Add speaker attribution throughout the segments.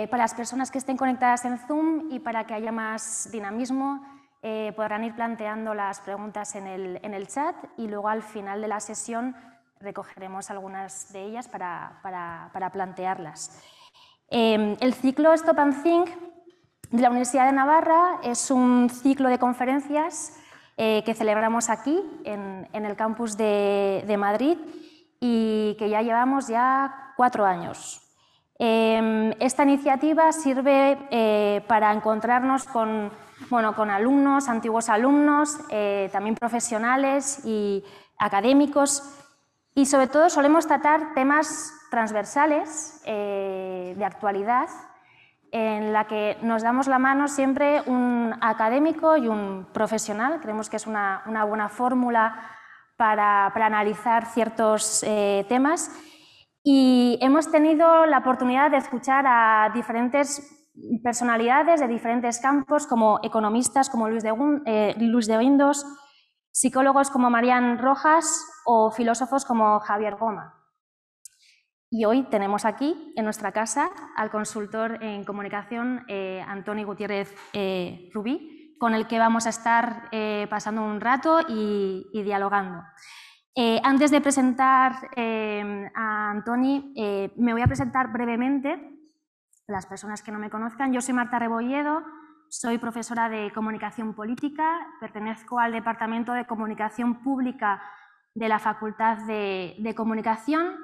Speaker 1: Eh, para las personas que estén conectadas en Zoom y para que haya más dinamismo, eh, podrán ir planteando las preguntas en el, chat y luego al final de la sesión recogeremos algunas de ellas para, plantearlas. Em, el ciclo Stop and Think de la Universidad de Navarra es un ciclo de conferencias eh, que celebramos aquí en, el campus de, de Madrid y que ya llevamos ya cuatro años. Em, esta iniciativa sirve eh, para encontrarnos con, bueno, con alumnos, antiguos alumnos, eh, también profesionales y académicos, y sobre todo solemos tratar temas transversales eh, de actualidad en la que nos damos la mano siempre un académico y un profesional. Creemos que es una, buena fórmula para, analizar ciertos temas y hemos tenido la oportunidad de escuchar a diferentes personalidades de diferentes campos, como economistas como Luis de, eh, Windows, psicólogos como Marian Rojas o filósofos como Javier Goma. Y hoy tenemos aquí, en nuestra casa, al consultor en comunicación eh, Antonio Gutiérrez eh, Rubí, con el que vamos a estar eh, pasando un rato y dialogando. Eh, antes de presentar em, a Antoni, eh, me voy a presentar brevemente, las personas que no me conozcan. Yo soy Marta Rebolledo, soy profesora de Comunicación Política, pertenezco al Departamento de Comunicación Pública de la Facultad de, Comunicación.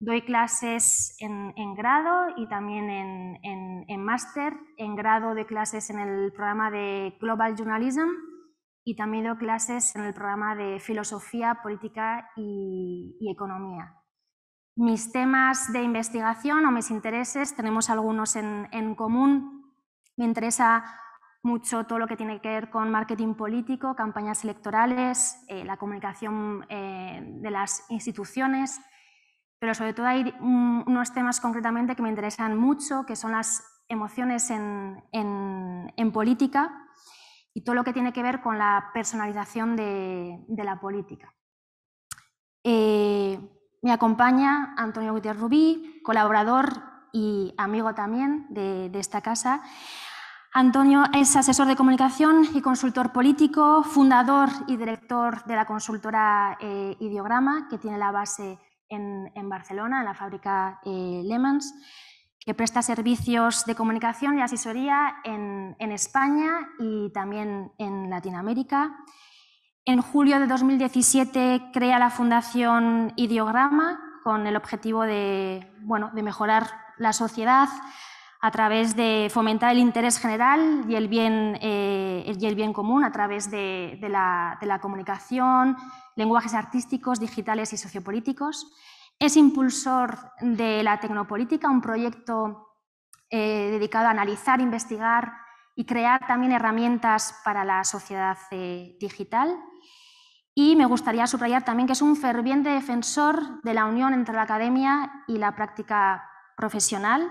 Speaker 1: Doy clases en, grado y también en máster. En grado de clases en el programa de Global Journalism y también doy clases en el programa de Filosofía, Política y, Economía. Mis temas de investigación o mis intereses, tenemos algunos en, común. Me interesa mucho todo lo que tiene que ver con marketing político, campañas electorales, eh, la comunicación eh, de las instituciones, pero sobre todo hay unos temas concretamente que me interesan mucho, que son las emociones en, en política y todo lo que tiene que ver con la personalización de, la política. Eh, me acompaña Antonio Gutiérrez Rubí, colaborador y amigo también de, esta casa. Antonio es asesor de comunicación y consultor político, fundador y director de la consultora eh, Ideograma, que tiene la base en, Barcelona, en la fábrica eh, Lemans que presta servicios de comunicación y asesoría en, España y también en Latinoamérica. En julio de 2017 crea la Fundación Ideograma con el objetivo de, mejorar la sociedad a través de fomentar el interés general y el bien, eh, y el bien común a través de la comunicación, lenguajes artísticos, digitales y sociopolíticos. Es impulsor de la Tecnopolítica, un proyecto eh, dedicado a analizar, investigar y crear también herramientas para la sociedad eh, digital. Y me gustaría subrayar también que es un ferviente defensor de la unión entre la academia y la práctica profesional.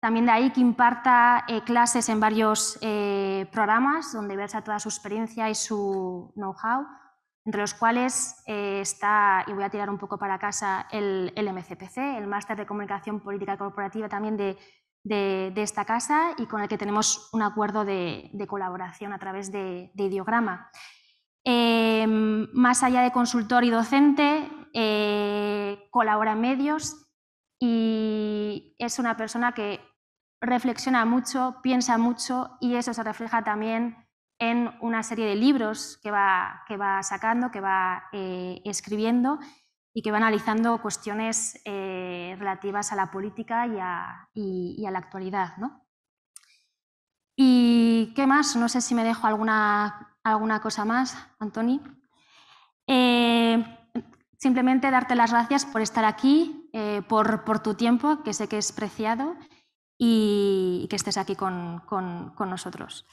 Speaker 1: También de ahí que imparta eh, clases en varios programas donde versa toda su experiencia y su know-how entre los cuales eh, está, y voy a tirar un poco para casa, el, MCPC, el Máster de Comunicación Política Corporativa también de, esta casa y con el que tenemos un acuerdo de, colaboración a través de, de ideograma. Em, más allá de consultor y docente, eh, colabora en medios y es una persona que reflexiona mucho, piensa mucho y eso se refleja también en una serie de libros que va, sacando, que va eh, escribiendo y que va analizando cuestiones eh, relativas a la política y a, la actualidad. ¿Y qué más? No sé si me dejo alguna, alguna cosa más, Antoni. Eh, simplemente darte las gracias por estar aquí, por, tu tiempo, que sé que es preciado, y que estés aquí con nosotros.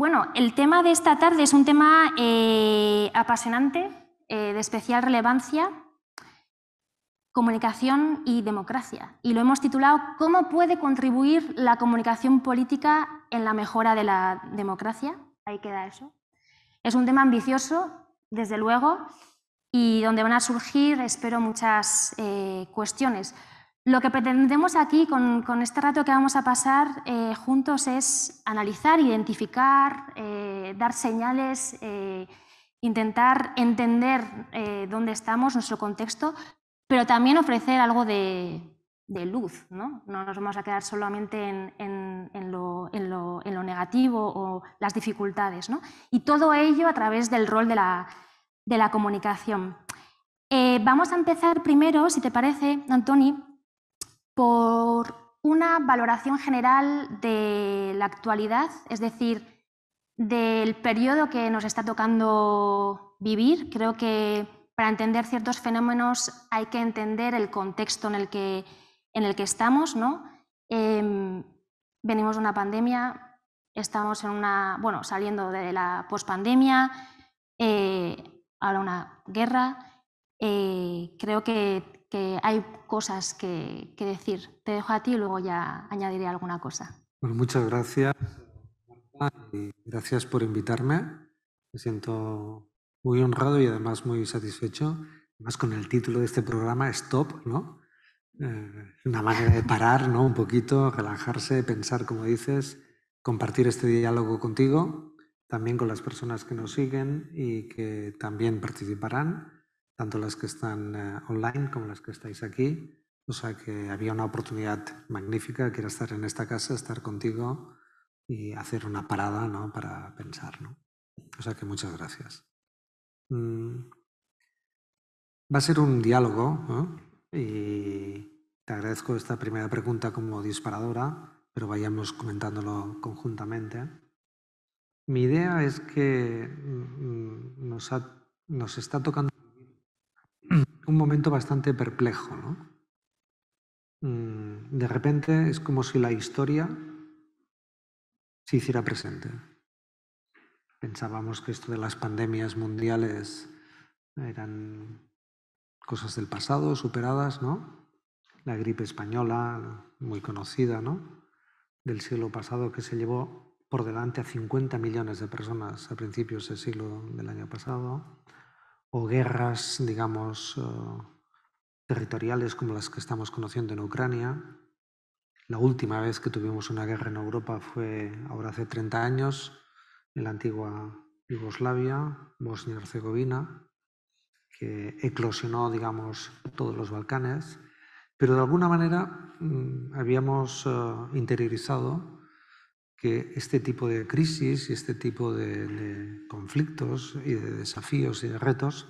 Speaker 1: Bueno, el tema de esta tarde es un tema eh, apasionante, eh, de especial relevancia, comunicación y democracia. Y lo hemos titulado ¿Cómo puede contribuir la comunicación política en la mejora de la democracia? Ahí queda eso. Es un tema ambicioso, desde luego, y donde van a surgir, espero, muchas eh, cuestiones. Lo que pretendemos aquí con, este rato que vamos a pasar eh, juntos es analizar, identificar, eh, dar señales, eh, intentar entender dónde estamos, nuestro contexto, pero también ofrecer algo de, luz. ¿no? nos vamos a quedar solamente en, lo, negativo o las dificultades. ¿no? Y todo ello a través del rol de la, de la comunicación. vamos a empezar primero, si te parece, Antoni, por una valoración general de la actualidad, es decir, del periodo que nos está tocando vivir. Creo que para entender ciertos fenómenos hay que entender el contexto en el que, en el que estamos. ¿no? Em, venimos de una pandemia, estamos en una, bueno, saliendo de la pospandemia, eh, ahora una guerra. Eh, creo que que hay cosas que, decir. Te dejo a ti y luego ya añadiré alguna cosa.
Speaker 2: Bueno, pues muchas gracias, y gracias por invitarme. Me siento muy honrado y además muy satisfecho. Además, con el título de este programa, Stop, ¿no? Eh, una manera de parar, ¿no? Un poquito, relajarse, pensar, como dices, compartir este diálogo contigo, también con las personas que nos siguen y que también participarán tanto las que están eh, online como las que estáis aquí. O sea que había una oportunidad magnífica, que era estar en esta casa, estar contigo y hacer una parada ¿no? para pensar. ¿no? O sea que muchas gracias. Mm. Va a ser un diálogo y te agradezco esta primera pregunta como disparadora, pero vayamos comentándolo conjuntamente. Mi idea es que mm, mm, nos está tocando un momento bastante perplejo. ¿no? Mm, de repente es como si la historia se hiciera presente. Pensábamos que esto de las pandemias mundiales eran cosas del pasado, superadas, ¿no? La gripe española, muy conocida, ¿no? Del siglo pasado que se llevó por delante a 50 millones de personas a principios del siglo del año pasado o guerras, digamos, eh, territoriales como las que estamos conociendo en Ucrania. La última vez que tuvimos una guerra en Europa fue ahora hace 30 años, en la antigua Yugoslavia, Bosnia-Herzegovina, que eclosionó, digamos, todos los Balcanes. Pero de alguna manera mm, habíamos eh, interiorizado que este tipo de crisis y este tipo de, conflictos y de desafíos y de retos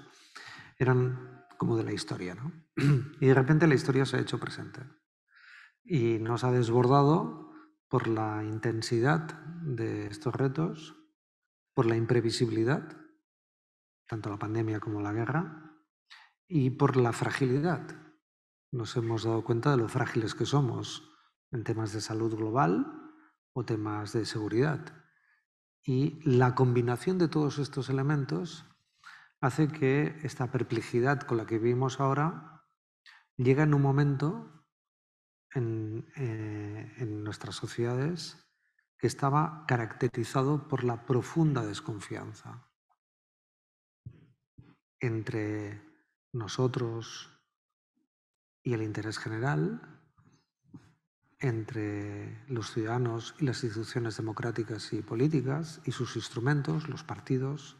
Speaker 2: eran como de la historia. ¿no? Y de repente la historia se ha hecho presente y nos ha desbordado por la intensidad de estos retos, por la imprevisibilidad, tanto la pandemia como la guerra, y por la fragilidad. Nos hemos dado cuenta de lo frágiles que somos en temas de salud global, o temas de seguridad. Y la combinación de todos estos elementos hace que esta perplejidad con la que vivimos ahora llegue en un momento en, eh, en nuestras sociedades que estaba caracterizado por la profunda desconfianza entre nosotros y el interés general, entre los ciudadanos y las instituciones democráticas y políticas y sus instrumentos, los partidos,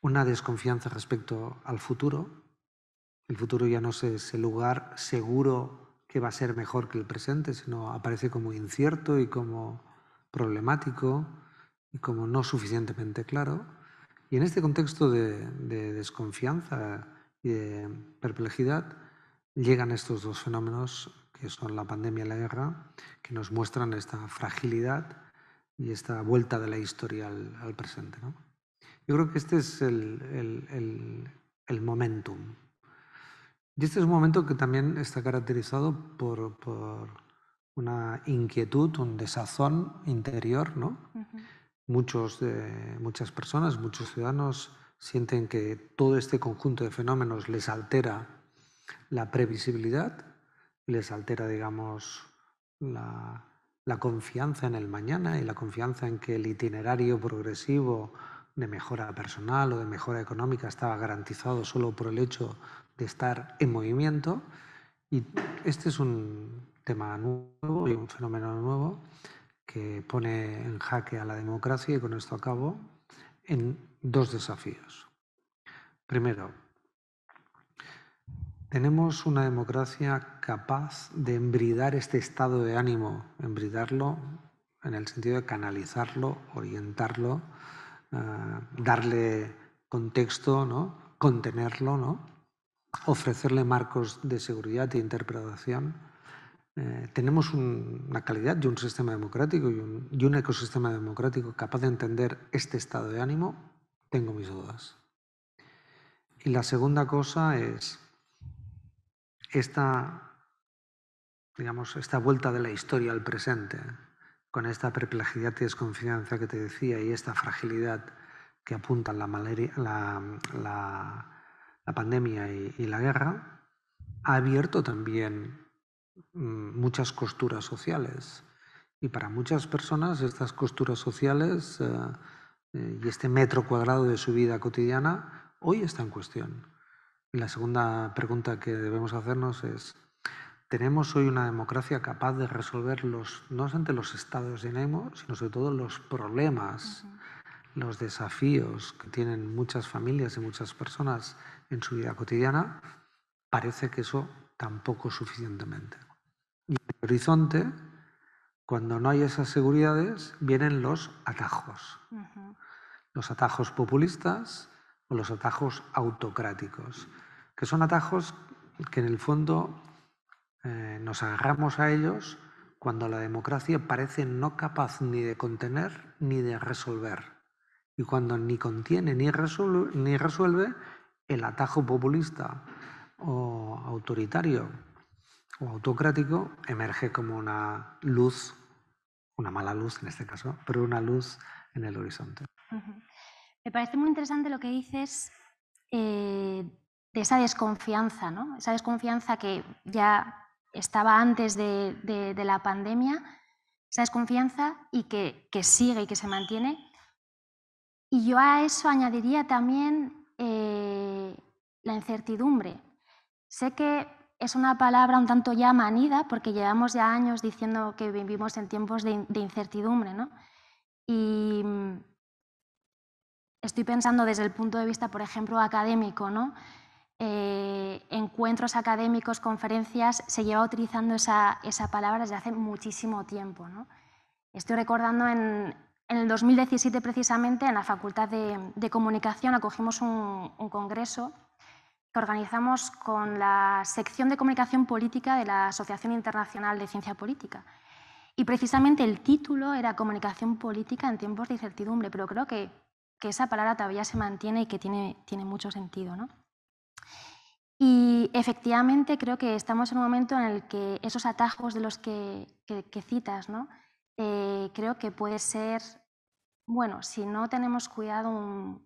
Speaker 2: una desconfianza respecto al futuro. El futuro ya no es el lugar seguro que va a ser mejor que el presente, sino aparece como incierto y como problemático y como no suficientemente claro. Y en este contexto de, de desconfianza y de perplejidad llegan estos dos fenómenos que son la pandemia y la guerra, que nos muestran esta fragilidad y esta vuelta de la historia al, presente. Yo creo que este es el, el, momentum. Y este es un momento que también está caracterizado por, una inquietud, un desazón interior. Muchos de, muchas personas, muchos ciudadanos sienten que todo este conjunto de fenómenos les altera la previsibilidad les altera, digamos, la, confianza en el mañana y la confianza en que el itinerario progresivo de mejora personal o de mejora económica estaba garantizado solo por el hecho de estar en movimiento. Y este es un tema nuevo y un fenómeno nuevo que pone en jaque a la democracia y con esto acabo en dos desafíos. Primero, tenemos una democracia capaz de embridar este estado de ánimo, embridarlo en el sentido de canalizarlo, orientarlo, eh, darle contexto, ¿no? contenerlo, ¿no? ofrecerle marcos de seguridad e interpretación. Eh, tenemos una calidad de un sistema democrático y un, y un ecosistema democrático capaz de entender este estado de ánimo. Tengo mis dudas. Y la segunda cosa es esta, esta vuelta de la historia al presente, con esta perplejidad y desconfianza que te decía y esta fragilidad que apuntan la, pandemia y, la guerra, ha abierto también mm, muchas costuras sociales. Y para muchas personas estas costuras sociales eh, eh, y este metro cuadrado de su vida cotidiana hoy está en cuestión. La segunda pregunta que debemos hacernos es, ¿tenemos hoy una democracia capaz de resolver los, no solamente los estados de sino sobre todo los problemas, los desafíos que tienen muchas familias y muchas personas en su vida cotidiana? Parece que eso tampoco suficientemente. Y en el horizonte, cuando no hay esas seguridades, vienen los atajos. Los atajos populistas o los atajos autocráticos que son atajos que en el fondo eh, nos agarramos a ellos cuando la democracia parece no capaz ni de contener ni de resolver. Y cuando ni contiene ni resuelve, el atajo populista o autoritario o autocrático emerge como
Speaker 1: una
Speaker 2: luz, una mala luz en este caso, pero una luz en el horizonte.
Speaker 1: Me parece muy interesante lo que dices eh, de esa desconfianza, ¿no? esa desconfianza que ya estaba antes de, la pandemia, esa desconfianza y que, sigue y que se mantiene. Y yo a eso añadiría también eh, la incertidumbre. Sé que es una palabra un tanto ya manida porque llevamos ya años diciendo que vivimos en tiempos de, de incertidumbre, ¿no? Y mm, estoy pensando desde el punto de vista, por ejemplo, académico, ¿no? Eh, encuentros académicos, conferencias, se lleva utilizando esa, esa palabra desde hace muchísimo tiempo. Estoy recordando en, en, el 2017 precisamente en la Facultad de, Comunicación acogimos un, un, congreso que organizamos con la sección de comunicación política de la Asociación Internacional de Ciencia Política. Y precisamente el título era Comunicación Política en tiempos de incertidumbre, pero creo que, que esa palabra todavía se mantiene y que tiene, tiene mucho sentido. ¿no? Y efectivamente creo que estamos en un momento en el que esos atajos de los que, citas, eh, creo que puede ser, bueno, si no tenemos cuidado,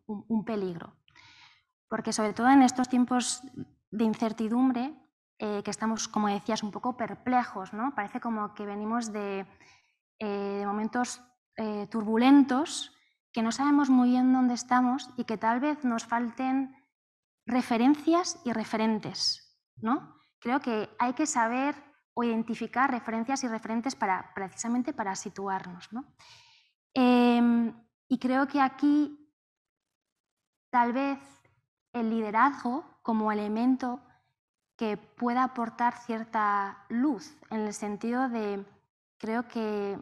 Speaker 1: un, peligro. Porque sobre todo en estos tiempos de incertidumbre, eh, que estamos, como decías, un poco perplejos, ¿no? Parece como que venimos de, eh, de momentos turbulentos, que no sabemos muy bien dónde estamos y que tal vez nos falten referencias y referentes, ¿no? Creo que hay que saber o identificar referencias y referentes para, precisamente para situarnos, em, y creo que aquí tal vez el liderazgo como elemento que pueda aportar cierta luz en el sentido de, creo que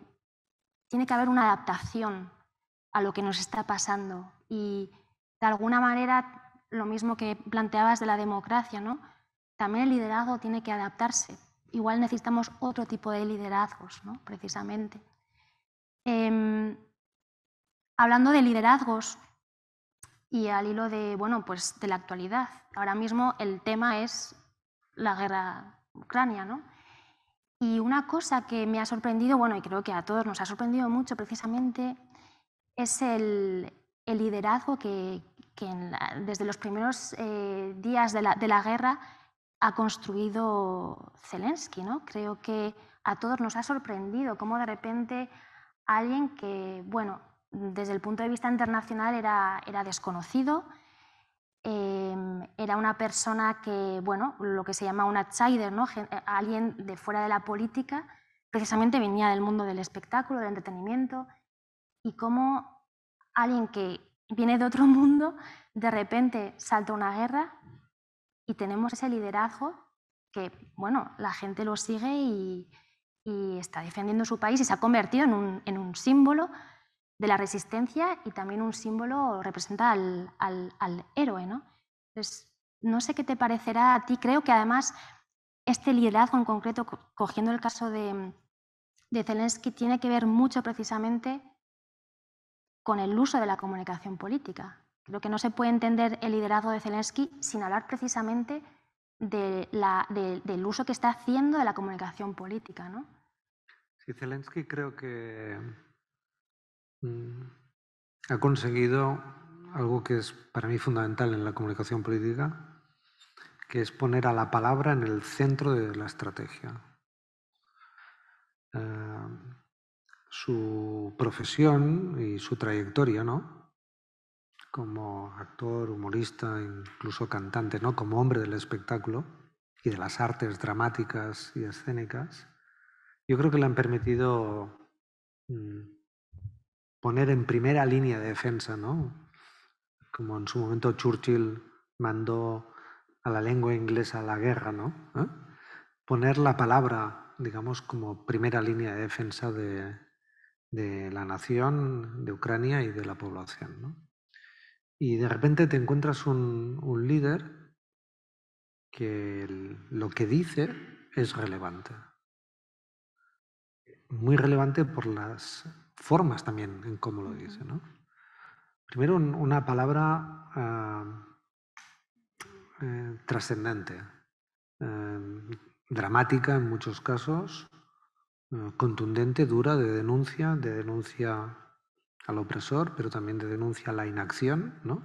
Speaker 1: tiene que haber una adaptación a lo que nos está pasando y de alguna manera lo mismo que planteabas de la democracia, ¿no? También el liderazgo tiene que adaptarse. Igual necesitamos otro tipo de liderazgos, ¿no? Precisamente. Em, hablando de liderazgos y al hilo de, bueno, pues de la actualidad. Ahora mismo el tema es la guerra Ucrania, ¿no? Y una cosa que me ha sorprendido, bueno, y creo que a todos nos ha sorprendido mucho precisamente, es el liderazgo que, que desde los primeros eh, días de la, de la, guerra ha construido Zelensky. ¿no? Creo que a todos nos ha sorprendido cómo de repente alguien que, bueno, desde el punto de vista internacional era, era desconocido, em, era una persona que, bueno, lo que se llama un outsider, ¿no? Eh, alguien de fuera de la política, precisamente venía del mundo del espectáculo, del entretenimiento, y cómo alguien que viene de otro mundo, de repente salta una guerra y tenemos ese liderazgo que, bueno, la gente lo sigue y, está defendiendo su país y se ha convertido en un, símbolo de la resistencia y también un símbolo representa al, héroe, ¿no? Entonces, no sé qué te parecerá a ti. Creo que además este liderazgo en concreto, cogiendo el caso de, de Zelensky, tiene que ver mucho precisamente con el uso de la comunicación política. Creo que no se puede entender el liderazgo de Zelensky sin hablar precisamente del uso que está haciendo de la comunicación política. ¿no?
Speaker 2: Sí, Zelensky creo que mm, ha conseguido algo que es para mí fundamental en la comunicación política, que es poner a la palabra en el centro de la estrategia. Eh, su profesión y su trayectoria, ¿no? Como actor, humorista, incluso cantante, ¿no? Como hombre del espectáculo y de las artes dramáticas y escénicas, yo creo que le han permitido mm, poner en primera línea de defensa, ¿no? Como en su momento Churchill mandó a la lengua inglesa a la guerra, ¿no? ¿Eh? Poner la palabra, digamos, como primera línea de defensa de, de la nación, de Ucrania y de la población. Y de repente te encuentras un, líder que lo que dice es relevante. Muy relevante por las formas también en cómo lo dice. Primero, una palabra ah, eh, trascendente, em, dramática en muchos casos, Mm, contundente, dura, de denuncia, de denuncia al opresor, pero también de denuncia a la inacción, ¿no?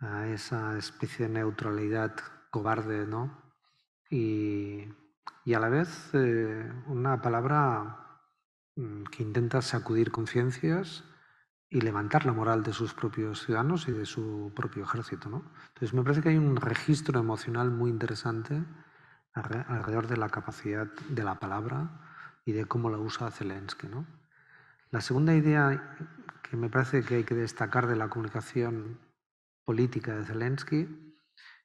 Speaker 2: A esa especie de neutralidad cobarde, ¿no? Y, a la vez eh, una palabra mm, que intenta sacudir conciencias y levantar la moral de sus propios ciudadanos y de su propio ejército, ¿no? Entonces me parece que hay un registro emocional muy interesante alrededor de la capacidad de la palabra y de cómo la usa Zelensky. ¿no? La segunda idea que me parece que hay que destacar de la comunicación política de Zelensky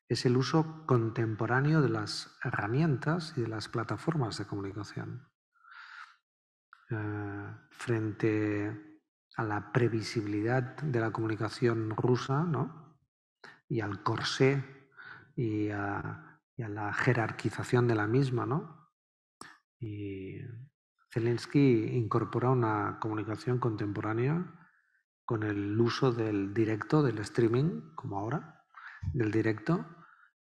Speaker 2: es el uso contemporáneo de las herramientas y de las plataformas de comunicación eh, frente a la previsibilidad de la comunicación rusa ¿no? y al corsé y a, la jerarquización de la misma ¿no? Zelensky incorpora una comunicación contemporánea con el uso del directo, del streaming, como ahora, del directo,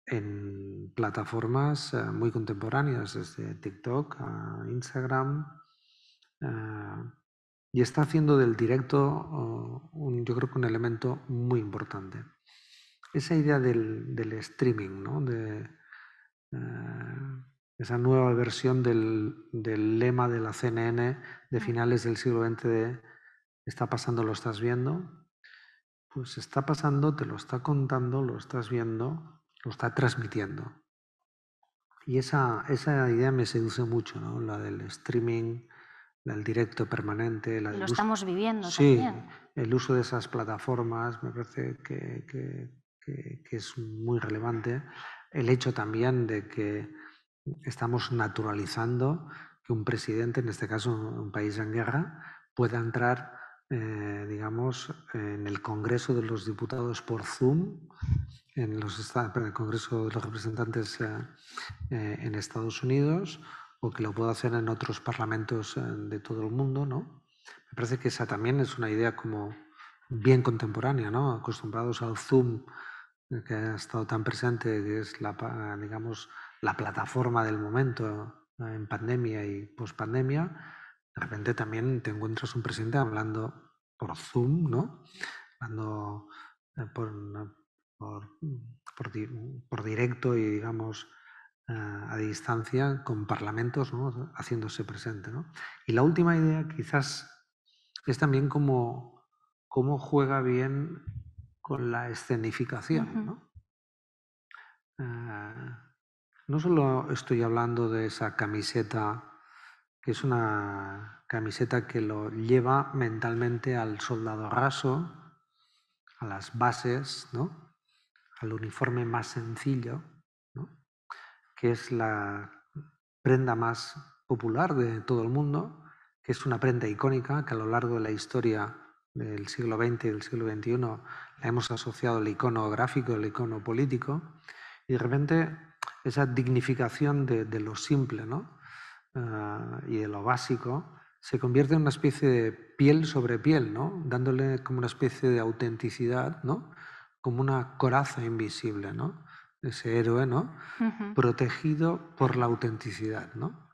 Speaker 2: en plataformas eh, muy contemporáneas, desde TikTok a Instagram. Eh, y está haciendo del directo, eh, yo creo que un elemento muy importante. Esa idea del, streaming, ¿no? esa nueva versión del, lema de la CNN de finales del siglo XX de está pasando, lo estás viendo, pues está pasando, te lo está contando, lo estás viendo, lo está transmitiendo. Y esa, esa idea me seduce mucho, ¿no? la del streaming, la del directo permanente. La lo estamos
Speaker 1: viviendo sí,
Speaker 2: El uso de esas plataformas me parece que es muy relevante. El hecho también de que estamos naturalizando que un presidente, en este caso un país en guerra, pueda entrar, eh, digamos, en el Congreso de los Diputados por Zoom, en, los, el Congreso de los Representantes eh, eh, en Estados Unidos, o que lo pueda hacer en otros parlamentos de todo el mundo, ¿no? Me parece que esa también es una idea como bien contemporánea, ¿no? Acostumbrados al Zoom que ha estado tan presente, que es la, digamos, la plataforma del momento eh, en pandemia y pospandemia, de repente también te encuentras un presidente hablando por Zoom, ¿no? Hablando eh, eh, por, directo y, digamos, a distancia con parlamentos haciéndose presente. Y la última idea quizás es también cómo, cómo juega bien con la escenificación. No solo estoy hablando de esa camiseta, que es una camiseta que lo lleva mentalmente al soldado raso, a las bases, ¿no? al uniforme más sencillo, que es la prenda más popular de todo el mundo, que es una prenda icónica que a lo largo de la historia del siglo XX y del siglo XXI la hemos asociado al icono gráfico, al icono político, y de repente esa dignificación de, lo simple ¿no? Eh, y de lo básico, se convierte en una especie de piel sobre piel, ¿no? dándole como una especie de autenticidad, ¿no? como una coraza invisible, ¿no? ese héroe ¿no? protegido por la autenticidad. ¿no?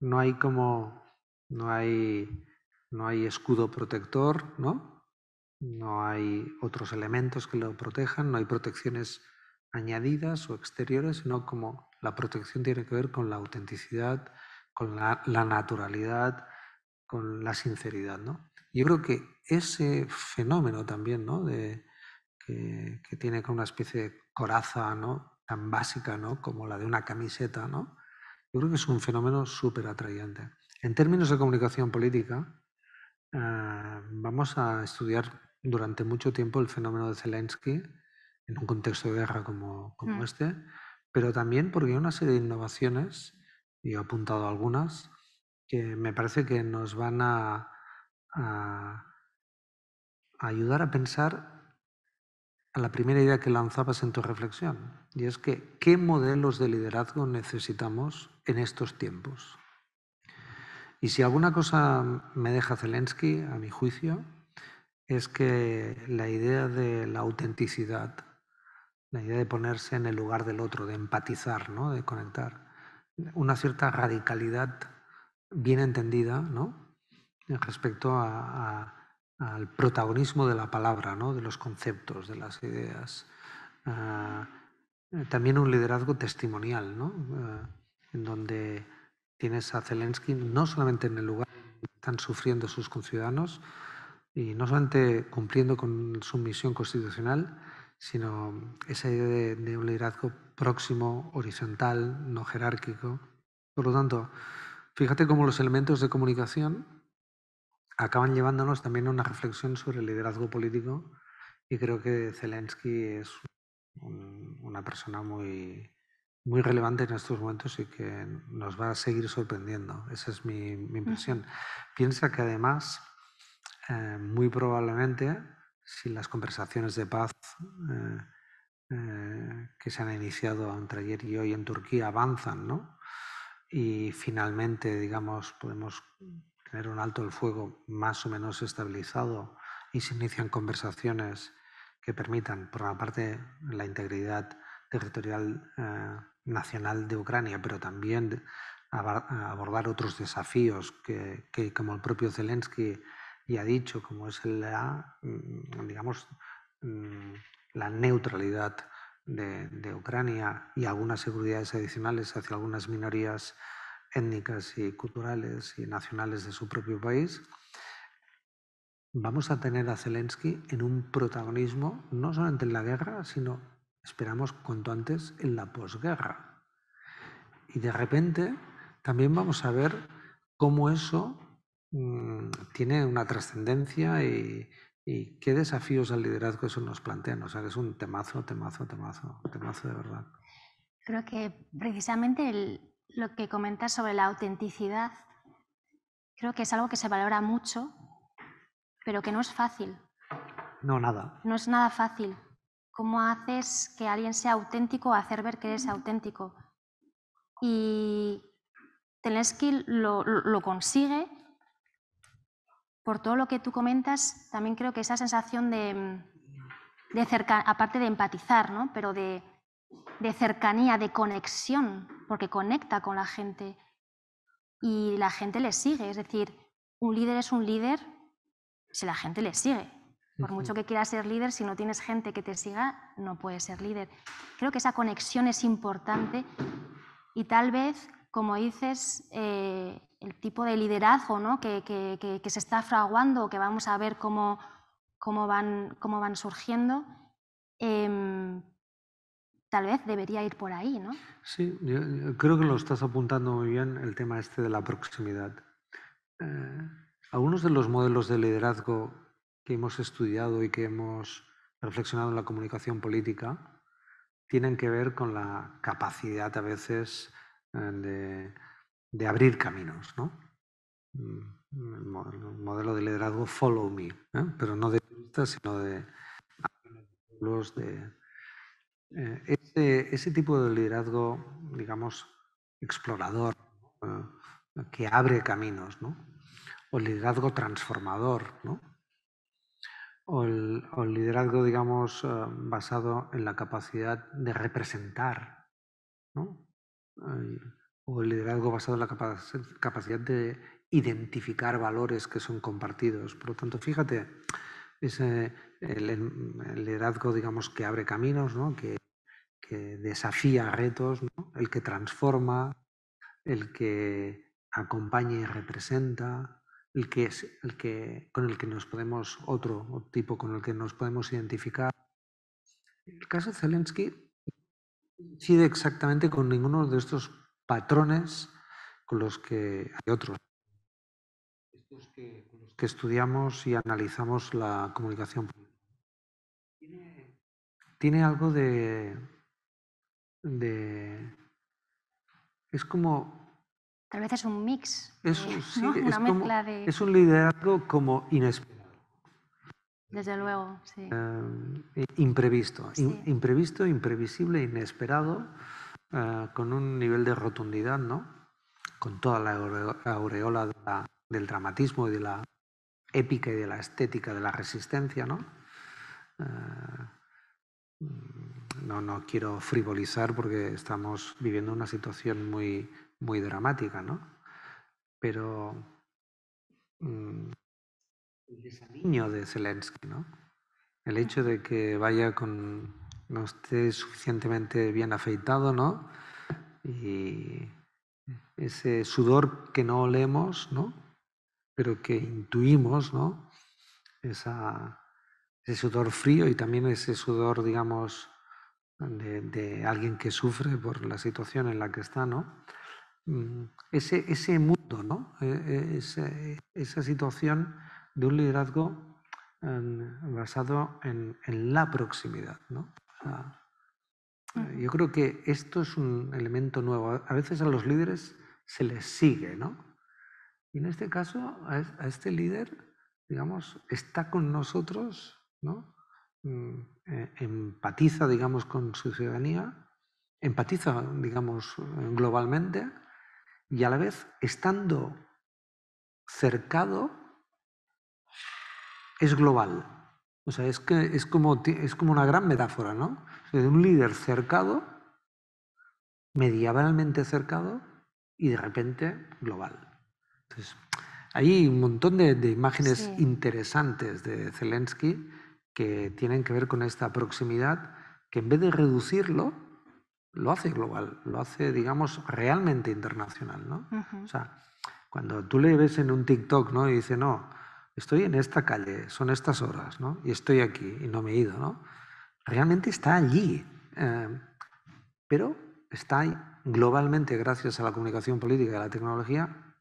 Speaker 2: no hay como, no hay, no hay escudo protector, ¿no? no hay otros elementos que lo protejan, no hay protecciones añadidas o exteriores, sino como la protección tiene que ver con la autenticidad, con la, naturalidad, con la sinceridad. ¿no? Yo creo que ese fenómeno también ¿no? de, que, tiene con una especie de coraza ¿no? tan básica ¿no? como la de una camiseta, ¿no? yo creo que es un fenómeno súper atrayente. En términos de comunicación política, eh, vamos a estudiar durante mucho tiempo el fenómeno de Zelensky, en un contexto de guerra como, mm. este, pero también porque hay una serie de innovaciones, y he apuntado algunas, que me parece que nos van a, a ayudar a pensar a la primera idea que lanzabas en tu reflexión, y es que qué modelos de liderazgo necesitamos en estos tiempos. Y si alguna cosa me deja Zelensky, a mi juicio, es que la idea de la autenticidad la idea de ponerse en el lugar del otro, de empatizar, ¿no? de conectar. Una cierta radicalidad bien entendida ¿no? respecto al protagonismo de la palabra, ¿no? de los conceptos, de las ideas. Ah, también un liderazgo testimonial, ¿no? Ah, en donde tienes a Zelensky no solamente en el lugar donde están sufriendo sus conciudadanos y no solamente cumpliendo con su misión constitucional, sino esa idea de, un liderazgo próximo, horizontal, no jerárquico. Por lo tanto, fíjate cómo los elementos de comunicación acaban llevándonos también a una reflexión sobre el liderazgo político y creo que Zelensky es una persona muy, muy relevante en estos momentos y que nos va a seguir sorprendiendo. Esa es mi, impresión. Piensa que además, eh, muy probablemente, si las conversaciones de paz eh, eh, que se han iniciado entre ayer y hoy en Turquía avanzan, ¿no? Y finalmente, digamos, podemos tener un alto el fuego más o menos estabilizado y se inician conversaciones que permitan, por una parte, la integridad territorial eh, nacional de Ucrania, pero también abordar otros desafíos que, que como el propio Zelensky, y ha dicho, como es la, mm, digamos, mm, la neutralidad de, de, Ucrania y algunas seguridades adicionales hacia algunas minorías étnicas y culturales y nacionales de su propio país, vamos a tener a Zelensky en un protagonismo no solamente en la guerra, sino, esperamos, cuanto antes, en la posguerra. Y de repente también vamos a ver cómo eso Mm, tiene una trascendencia y, qué desafíos al liderazgo eso nos plantea, O sea, es un temazo, temazo, temazo, temazo de verdad.
Speaker 1: Creo que precisamente lo que comentas sobre la autenticidad, creo que es algo que se valora mucho, pero que no es fácil. No, nada. No es nada fácil. ¿Cómo haces que alguien sea auténtico o hacer ver que eres auténtico? Y Telensky lo, lo, consigue por todo lo que tú comentas, también creo que esa sensación mm, de, cerca, aparte de empatizar, ¿no? pero de, de, cercanía, de conexión, porque conecta con la gente y la gente le sigue. Es decir, un líder es un líder si la gente le sigue. Por mucho que quieras ser líder, si no tienes gente que te siga, no puedes ser líder. Creo que esa conexión es importante y tal vez como dices, eh, el tipo de liderazgo ¿no? que, que, que, se está fraguando, que vamos a ver cómo, cómo, van, cómo van, surgiendo, em, tal vez debería ir por ahí, ¿no?
Speaker 2: Sí, creo que lo estás apuntando muy bien el tema este de la proximidad. Eh, algunos de los modelos de liderazgo que hemos estudiado y que hemos reflexionado en la comunicación política tienen que ver con la capacidad a veces eh, de, abrir caminos, ¿no? Mm, el modelo de liderazgo follow me, ¿eh? pero no de sino de los de eh, ese, tipo de liderazgo, digamos, explorador, que abre caminos, ¿no? O el liderazgo transformador, ¿no? O o el liderazgo, digamos, basado en la capacidad de representar, ¿no? o el liderazgo basado en la capacidad de identificar valores que son compartidos. Por lo tanto, fíjate, es el, liderazgo, digamos, que abre caminos, ¿no? que, desafía retos, el que transforma, el que acompaña y representa, el que es el que con el que nos podemos, otro tipo con el que nos podemos identificar. El caso de Zelensky coincide exactamente con ninguno de estos patrones con los que hay otros. Estos que, que estudiamos y analizamos la comunicación. Tiene, tiene algo de, de... Es como...
Speaker 1: Tal vez es un mix. Es, Una mezcla de... Es
Speaker 2: un liderazgo como inesperado.
Speaker 1: Desde luego, sí.
Speaker 2: Em, imprevisto, imprevisto, imprevisible, inesperado, eh, con un nivel de rotundidad, ¿no? Con toda la aureola del dramatismo y de la épica y de la estética de la resistencia, ¿no? Eh, no, no quiero frivolizar porque estamos viviendo una situación muy, muy dramática, ¿no? Pero mm, ese niño de Zelensky, ¿no? El hecho de que vaya con no esté suficientemente bien afeitado, ¿no? Y ese sudor que no olemos, ¿no? Pero que intuimos, ¿no? ese sudor frío y también ese sudor, digamos, de, alguien que sufre por la situación en la que está, ¿no? Mm, ese, ese mundo, ¿no? E, e, esa situación de un liderazgo basado en, la proximidad. ¿no? yo creo que esto es un elemento nuevo. A veces a los líderes se les sigue, ¿no? Y en este caso, a este líder, digamos, está con nosotros, ¿no? Mm, e, empatiza, digamos, con su ciudadanía, empatiza, digamos, globalmente, y a la vez, estando cercado, es global. O sea, es, que, es, como, es como una gran metáfora, ¿no? de un líder cercado, medievalmente cercado y de repente global. Entonces, hay un montón de, imágenes interesantes de Zelensky que tienen que ver con esta proximidad que en vez de reducirlo, lo hace global, lo hace, digamos, realmente internacional, ¿no? O sea, cuando tú le ves en un TikTok, ¿no? Y dice, no, estoy en esta calle, son estas horas, ¿no? Y estoy aquí y no me he ido, ¿no? Realmente está allí, eh, pero está ahí globalmente, gracias a la comunicación política y a la tecnología,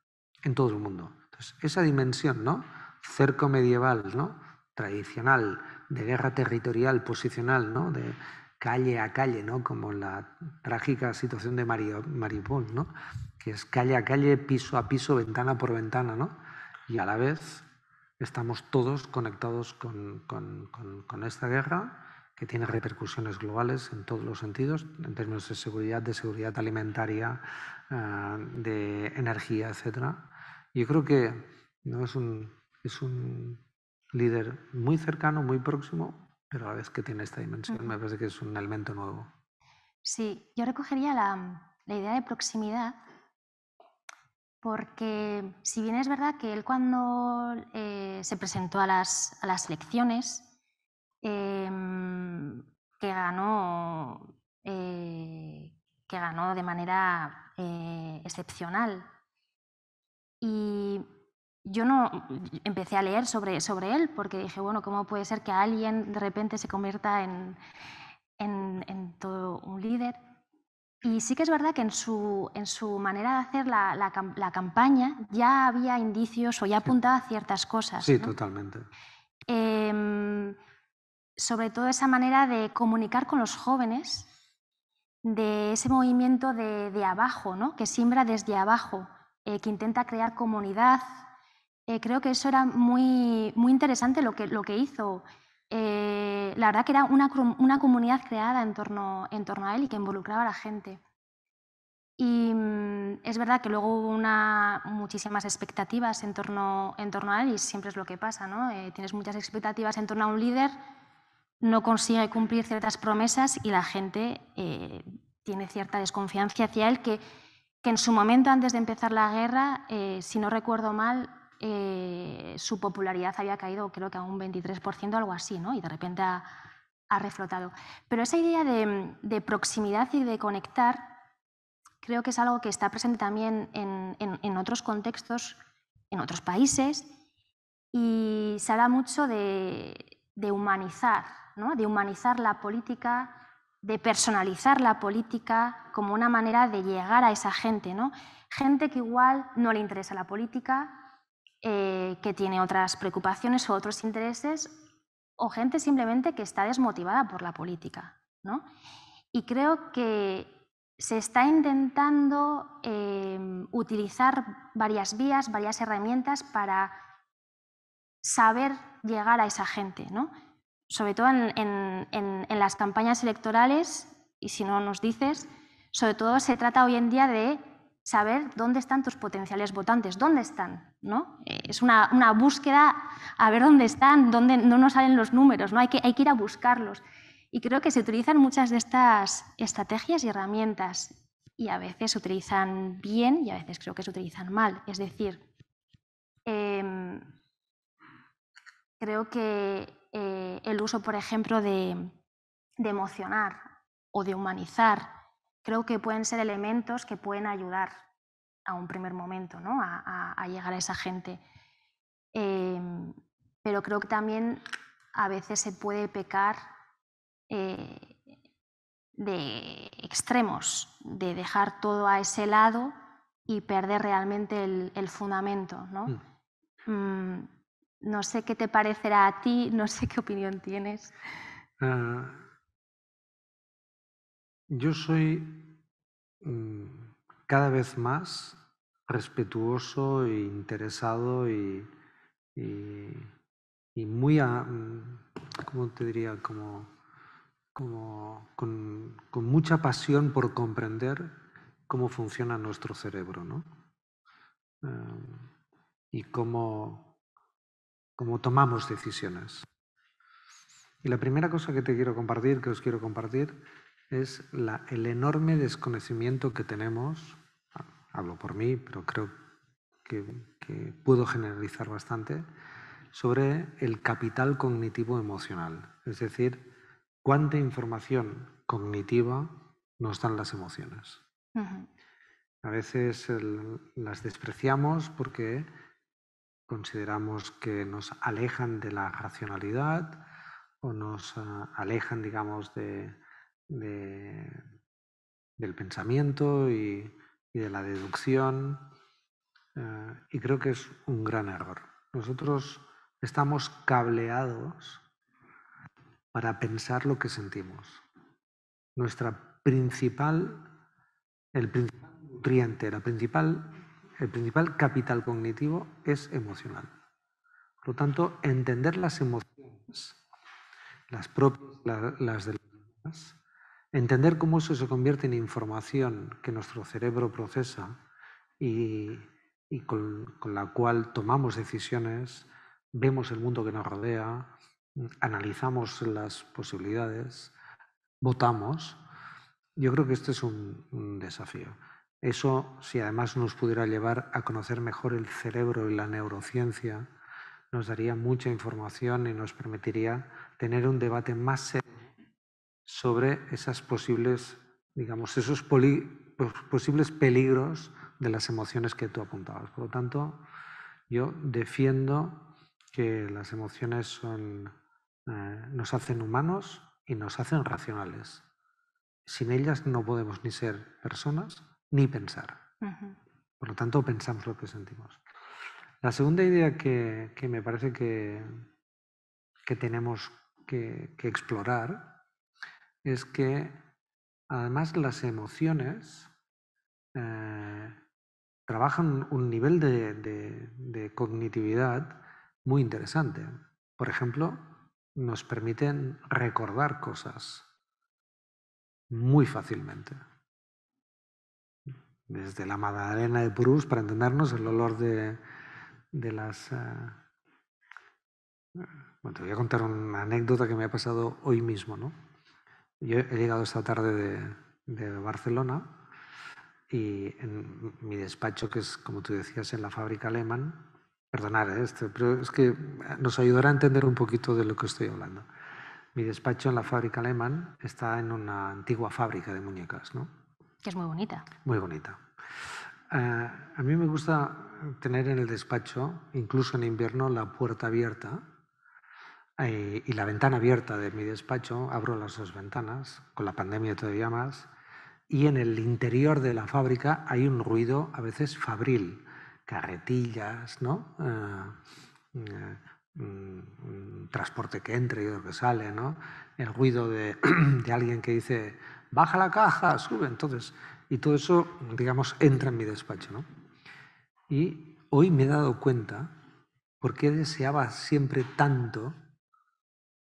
Speaker 2: en todo el mundo. Entonces, esa dimensión, ¿no? Cerco medieval, ¿no? Tradicional, de guerra territorial, posicional, ¿no? De calle a calle, ¿no? Como la trágica situación de Maripón, ¿no? Que es calle a calle, piso a piso, ventana por ventana, ¿no? Y a la vez estamos todos conectados con, con, esta guerra que tiene repercusiones globales en todos los sentidos, en términos de seguridad, de seguridad alimentaria, eh, de energía, etc. Yo creo que ¿no? es, un, es un líder muy cercano, muy próximo, pero a la vez que tiene esta dimensión, me parece que es un elemento nuevo.
Speaker 1: Sí, yo recogería la, la idea de proximidad porque si bien es verdad que él cuando eh, se presentó a las, elecciones, em, que, ganó, eh, que ganó de manera eh, excepcional, y yo no empecé a leer sobre, él porque dije, bueno, ¿cómo puede ser que alguien de repente se convierta en todo un líder? Y sí que es verdad que en su, en su manera de hacer la, la, campaña ya había indicios o ya apuntaba ciertas cosas. Sí, totalmente. Em, sobre todo esa manera de comunicar con los jóvenes, de ese movimiento de, abajo, ¿no? que siembra desde abajo, eh, que intenta crear comunidad. Eh, creo que eso era muy, muy interesante lo que, lo que hizo eh, la verdad que era una, comunidad creada en torno, en torno, a él y que involucraba a la gente. Y mm, es verdad que luego hubo una, muchísimas expectativas en torno, en torno a él y siempre es lo que pasa, ¿no? Eh, tienes muchas expectativas en torno a un líder, no consigue cumplir ciertas promesas y la gente eh, tiene cierta desconfianza hacia él que, que en su momento antes de empezar la guerra, si no recuerdo mal, eh, su popularidad había caído creo que a un 23%, algo así, ¿no? y de repente ha, reflotado. Pero esa idea de, proximidad y de conectar creo que es algo que está presente también en, otros contextos, en otros países, y se habla mucho de, de humanizar, ¿no? de humanizar la política, de personalizar la política como una manera de llegar a esa gente, ¿no? gente que igual no le interesa la política, eh, que tiene otras preocupaciones o otros intereses, o gente simplemente que está desmotivada por la política. Y creo que se está intentando em, utilizar varias vías, varias herramientas para saber llegar a esa gente, sobre todo en las campañas electorales, y si no nos dices, sobre todo se trata hoy en día de saber dónde están tus potenciales votantes, dónde están, ¿no? Es una, búsqueda a ver dónde están, dónde no nos salen los números, ¿no? Hay que, hay ir a buscarlos. Y creo que se utilizan muchas de estas estrategias y herramientas y a veces se utilizan bien y a veces creo que se utilizan mal. Es decir, em, creo que eh, el uso, por ejemplo, de emocionar o de humanizar creo que pueden ser elementos que pueden ayudar a un primer momento ¿no? a, llegar a esa gente. Em, pero creo que también a veces se puede pecar eh, de extremos, de dejar todo a ese lado y perder realmente el, fundamento. ¿no? Mm. Mm, ¿no? sé qué te parecerá a ti, no sé qué opinión tienes.
Speaker 2: Ah, yo soy mm, cada vez más respetuoso e interesado y, muy, mm, ¿cómo te diría? Como, con, mucha pasión por comprender cómo funciona nuestro cerebro, ¿no? Eh, y cómo tomamos decisiones. Y la primera cosa que te quiero compartir, que os quiero compartir, es el enorme desconocimiento que tenemos, hablo por mí, pero creo que, puedo generalizar bastante, sobre el capital cognitivo emocional, es decir, cuánta información cognitiva nos dan las emociones.
Speaker 1: A
Speaker 2: veces las despreciamos porque consideramos que nos alejan de la racionalidad o nos ah, alejan, digamos, de, del pensamiento y, de la deducción. Eh, y creo que es un gran error. Nosotros estamos cableados para pensar lo que sentimos. Nuestra principal, el principal nutriente, principal, el principal capital cognitivo es emocional. Por lo tanto, entender las emociones, las propias, las de Entender cómo eso se convierte en información que nuestro cerebro procesa y, con, la cual tomamos decisiones, vemos el mundo que nos rodea, analizamos las posibilidades, votamos. Yo creo que este es un, un desafío. Eso, si además nos pudiera llevar a conocer mejor el cerebro y la neurociencia, nos daría mucha información y nos permitiría tener un debate más serio sobre esas posibles, digamos, esos posibles peligros de las emociones que tú apuntabas. Por lo tanto, yo defiendo que las emociones eh, nos hacen humanos y nos hacen racionales. Sin ellas no podemos ni ser personas ni pensar. Por lo tanto, pensamos lo que sentimos. La segunda idea que, me parece que, tenemos que explorar es que además las emociones eh, trabajan un nivel de, cognitividad muy interesante. Por ejemplo, nos permiten recordar cosas muy fácilmente. Desde la Madalena de Bruce para entendernos, el olor de, las... Eh, bueno, te voy a contar una anécdota que me ha pasado hoy mismo, ¿no? Yo he llegado esta tarde de, Barcelona y en mi despacho, que es, como tú decías, en la fábrica alemán, perdonar ¿eh? esto, pero es que nos ayudará a entender un poquito de lo que estoy hablando. Mi despacho en la fábrica alemán está en una antigua fábrica de muñecas, ¿no? Que es muy bonita. Muy bonita. Eh, a mí me gusta tener en el despacho, incluso en invierno, la puerta abierta eh, y la ventana abierta de mi despacho, abro las dos ventanas, con la pandemia todavía más, y en el interior de la fábrica hay un ruido a veces fabril, carretillas, ¿no? Eh, mm, mm, transporte que entra y otro que sale, ¿no? el ruido de, de, alguien que dice, baja la caja, sube, entonces, y todo eso, digamos, entra en mi despacho. ¿no? Y hoy me he dado cuenta por qué deseaba siempre tanto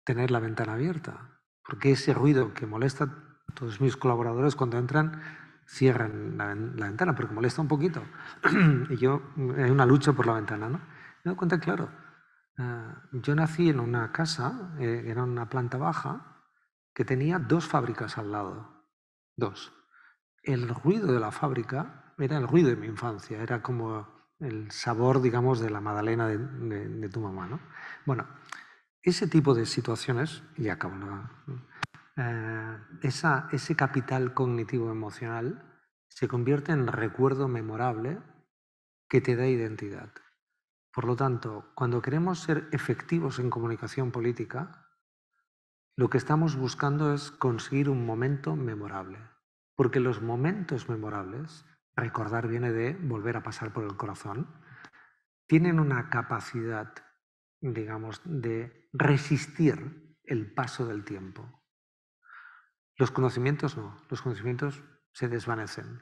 Speaker 2: tener la ventana abierta, porque ese ruido que molesta a todos mis colaboradores cuando entran, cierran la, ventana, porque molesta un poquito. y yo, hay una lucha por la ventana, ¿no? Me doy cuenta, claro, eh, yo nací en una casa, eh, era una planta baja, que tenía dos fábricas al lado, dos. El ruido de la fábrica era el ruido de mi infancia, era como el sabor, digamos, de la magdalena de, de tu mamá, ¿no? Bueno, ese tipo de situaciones, y acabo, eh, esa, ese capital cognitivo emocional se convierte en recuerdo memorable que te da identidad. Por lo tanto, cuando queremos ser efectivos en comunicación política, lo que estamos buscando es conseguir un momento memorable, porque los momentos memorables, recordar viene de volver a pasar por el corazón, tienen una capacidad, digamos, de resistir el paso del tiempo. Los conocimientos no, los conocimientos se desvanecen,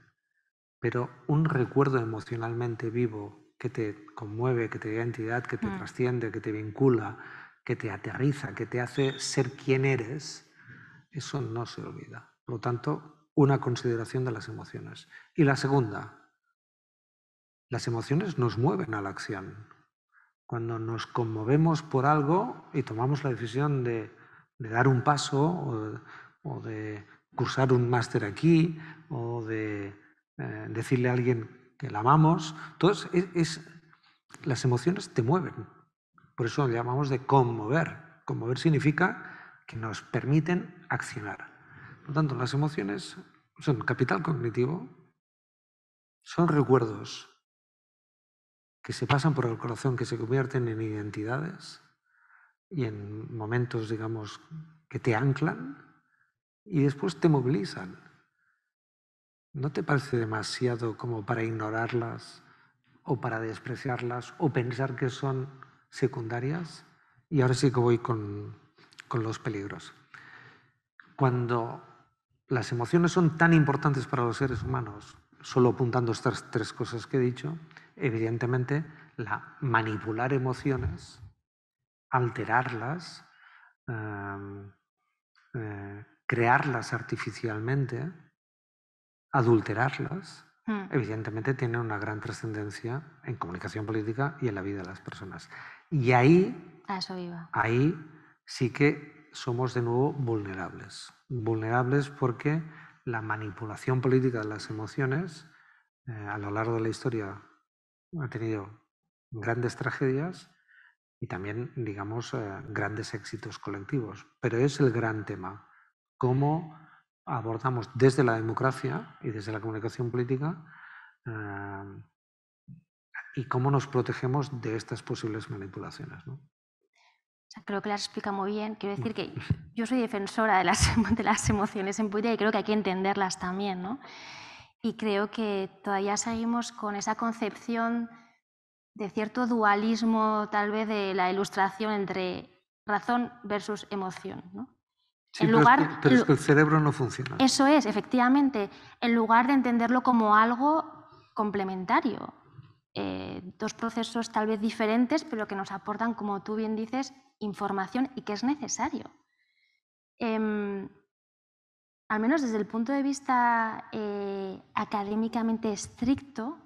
Speaker 2: pero un recuerdo emocionalmente vivo que te conmueve, que te da entidad, que te mm. trasciende, que te vincula, que te aterriza, que te hace ser quien eres, eso no se olvida. Por lo tanto, una consideración de las emociones. Y la segunda, las emociones nos mueven a la acción. Cuando nos conmovemos por algo y tomamos la decisión de, dar un paso o, de cursar un máster aquí o de eh, decirle a alguien que la amamos, entonces las emociones te mueven. Por eso lo llamamos de conmover. Conmover significa que nos permiten accionar. Por lo tanto, las emociones son capital cognitivo, son recuerdos, que se pasan por el corazón, que se convierten en identidades y en momentos, digamos, que te anclan y después te movilizan. ¿No te parece demasiado como para ignorarlas o para despreciarlas o pensar que son secundarias? Y ahora sí que voy con, con los peligros. Cuando las emociones son tan importantes para los seres humanos, solo apuntando estas tres cosas que he dicho, evidentemente, la manipular emociones, alterarlas, em, eh, crearlas artificialmente, adulterarlas, hmm. evidentemente tiene una gran trascendencia en comunicación política y en la vida de las personas. Y ahí, ahí sí que somos de nuevo vulnerables. Vulnerables porque la manipulación política de las emociones eh, a lo largo de la historia ha tenido grandes tragedias y también, digamos, eh, grandes éxitos colectivos. Pero es el gran tema, cómo abordamos desde la democracia y desde la comunicación política em, y cómo nos protegemos de estas posibles manipulaciones.
Speaker 1: Creo que las explica muy bien. Quiero decir que yo soy defensora de las, de las emociones en política y creo que hay que entenderlas también. ¿no? y creo que todavía seguimos con esa concepción de cierto dualismo tal vez de la ilustración entre razón versus emoción. ¿no? lugar, pero, es que, el
Speaker 2: cerebro no funciona. Eso
Speaker 1: es, efectivamente, en lugar de entenderlo como algo complementario. Eh, dos procesos tal vez diferentes, pero que nos aportan, como tú bien dices, información y que es necesario. Em, al menos desde el punto de vista eh, académicamente estricto,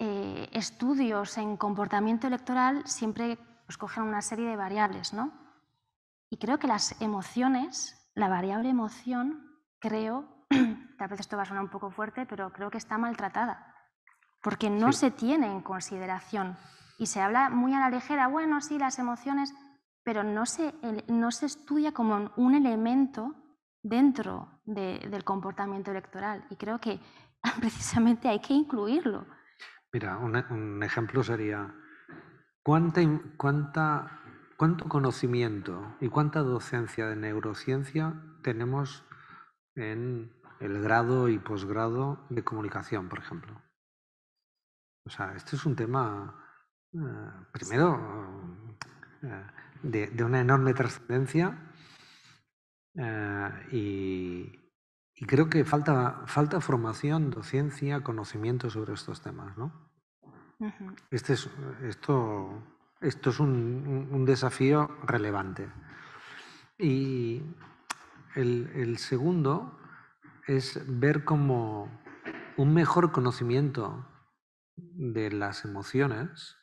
Speaker 1: eh, estudios en comportamiento electoral siempre escogen pues, una serie de variables, ¿no? Y creo que las emociones, la variable emoción, creo, tal vez esto va a sonar un poco fuerte, pero creo que está maltratada, porque no se tiene en consideración y se habla muy a la ligera, bueno, sí, las emociones, pero no se, no se estudia como un elemento dentro del comportamiento electoral y creo que precisamente hay que incluirlo.
Speaker 2: Mira, un, ejemplo sería, ¿cuánta, cuánto conocimiento y cuánta docencia de neurociencia tenemos en el grado y posgrado de comunicación, por ejemplo? O sea, este es un tema, eh, primero, eh, de una enorme trascendencia Ah, y, creo que falta, falta formación, docencia, conocimiento sobre estos temas. ¿no? este es, esto, esto es un, desafío relevante. Y el, el, segundo es ver cómo un mejor conocimiento de las emociones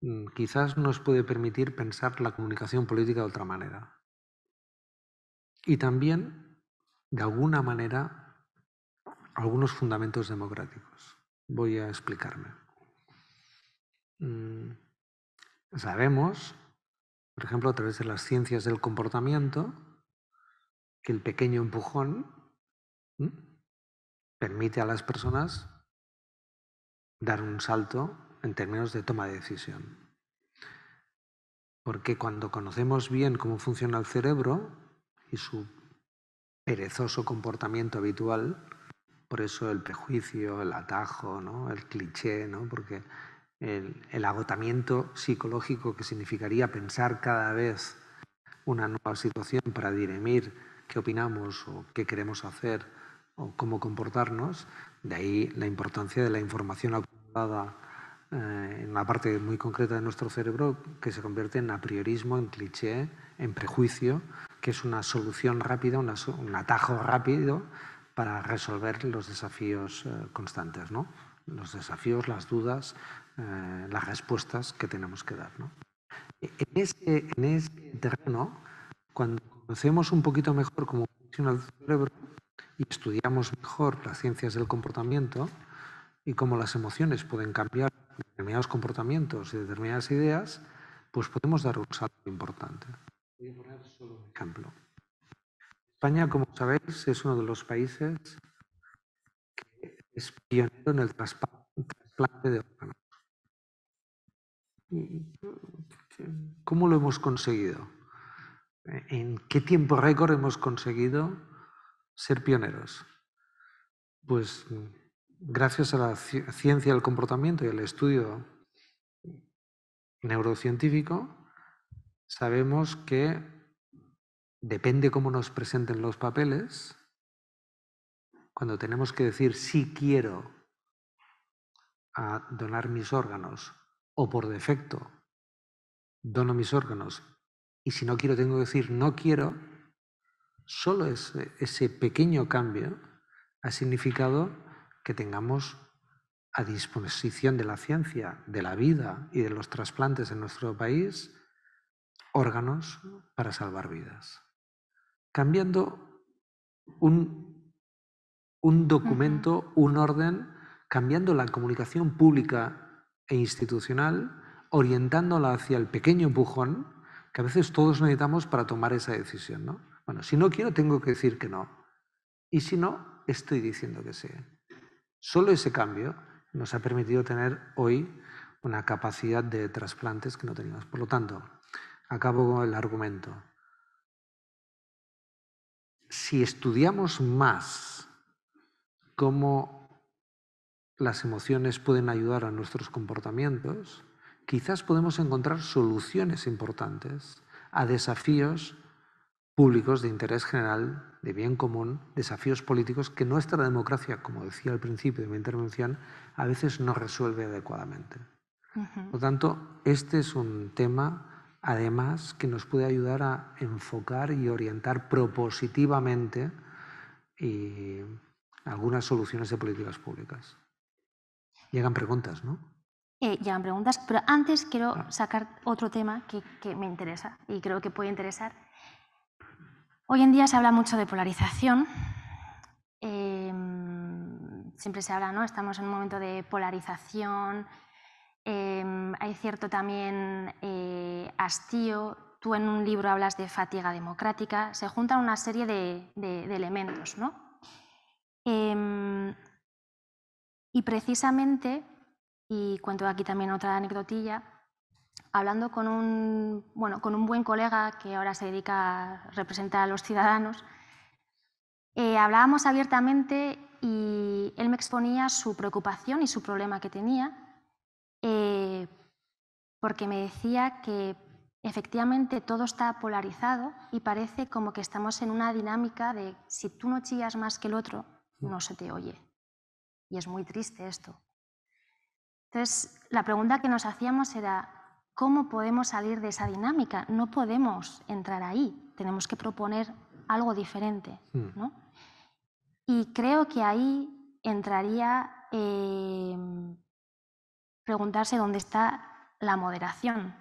Speaker 2: mm, quizás nos puede permitir pensar la comunicación política de otra manera y también, de alguna manera, algunos fundamentos democráticos. Voy a explicarme. Mm, sabemos, por ejemplo, a través de las ciencias del comportamiento, que el pequeño empujón permite a las personas dar un salto en términos de toma de decisión. Porque cuando conocemos bien cómo funciona el cerebro, y su perezoso comportamiento habitual, por eso el prejuicio, el atajo, ¿no? el cliché, ¿no? porque el, agotamiento psicológico que significaría pensar cada vez una nueva situación para dirimir qué opinamos o qué queremos hacer o cómo comportarnos, de ahí la importancia de la información acumulada eh, en la parte muy concreta de nuestro cerebro que se convierte en a apriorismo, en cliché, en prejuicio, que es una solución rápida, un atajo rápido para resolver los desafíos eh, constantes, ¿no? los desafíos, las dudas, eh, las respuestas que tenemos que dar. En, ese, en, ese, terreno, cuando conocemos un poquito mejor cómo funciona el cerebro y estudiamos mejor las ciencias del comportamiento y cómo las emociones pueden cambiar determinados comportamientos y determinadas ideas, pues podemos dar un salto importante. Voy a poner solo un ejemplo. España, como sabéis, es uno de los países que es pionero en el trasplante de órganos. ¿Cómo lo hemos conseguido? ¿En qué tiempo récord hemos conseguido ser pioneros? Pues gracias a la ciencia del comportamiento y al estudio neurocientífico, sabemos que depende cómo nos presenten los papeles, cuando tenemos que decir si quiero a donar mis órganos o por defecto dono mis órganos y si no quiero tengo que decir no quiero, solo ese pequeño cambio ha significado que tengamos a disposición de la ciencia, de la vida y de los trasplantes en nuestro país órganos para salvar vidas, cambiando un, documento, un orden, cambiando la comunicación pública e institucional, orientándola hacia el pequeño empujón que a veces todos necesitamos para tomar esa decisión. ¿no? Bueno, si no quiero, tengo que decir que no. Y si no, estoy diciendo que sí. Solo ese cambio nos ha permitido tener hoy una capacidad de trasplantes que no teníamos. Por lo tanto, Acabo con el argumento. Si estudiamos más cómo las emociones pueden ayudar a nuestros comportamientos, quizás podemos encontrar soluciones importantes a desafíos públicos de interés general, de bien común, desafíos políticos que nuestra democracia, como decía al principio de mi intervención, a veces no resuelve adecuadamente. Por tanto, este es un tema además que nos puede ayudar a enfocar y orientar propositivamente eh, algunas soluciones de políticas públicas. Llegan preguntas, ¿no?
Speaker 1: Eh, llegan preguntas, pero antes quiero ah. sacar otro tema que, me interesa y creo que puede interesar. Hoy en día se habla mucho de polarización, em, siempre se habla, ¿no? Estamos en un momento de polarización, Em, hay cierto también eh, hastío. Tú en un libro hablas de fatiga democrática. Se juntan una serie de, elementos. ¿no? Em, y precisamente, y cuento aquí también otra anecdotilla, hablando con un, con un buen colega que ahora se dedica a representar a los ciudadanos, eh, hablábamos abiertamente y él me exponía su preocupación y su problema que tenía porque me decía que efectivamente todo está polarizado y parece como que estamos en una dinámica de si tú no chillas más que el otro, mm. no se te oye. Y es muy triste esto. Entonces, la pregunta que nos hacíamos era, ¿cómo podemos salir de esa dinámica? No podemos entrar ahí, tenemos que proponer algo diferente. Mm. ¿no? Y creo que ahí entraría em, preguntarse dónde está la moderación.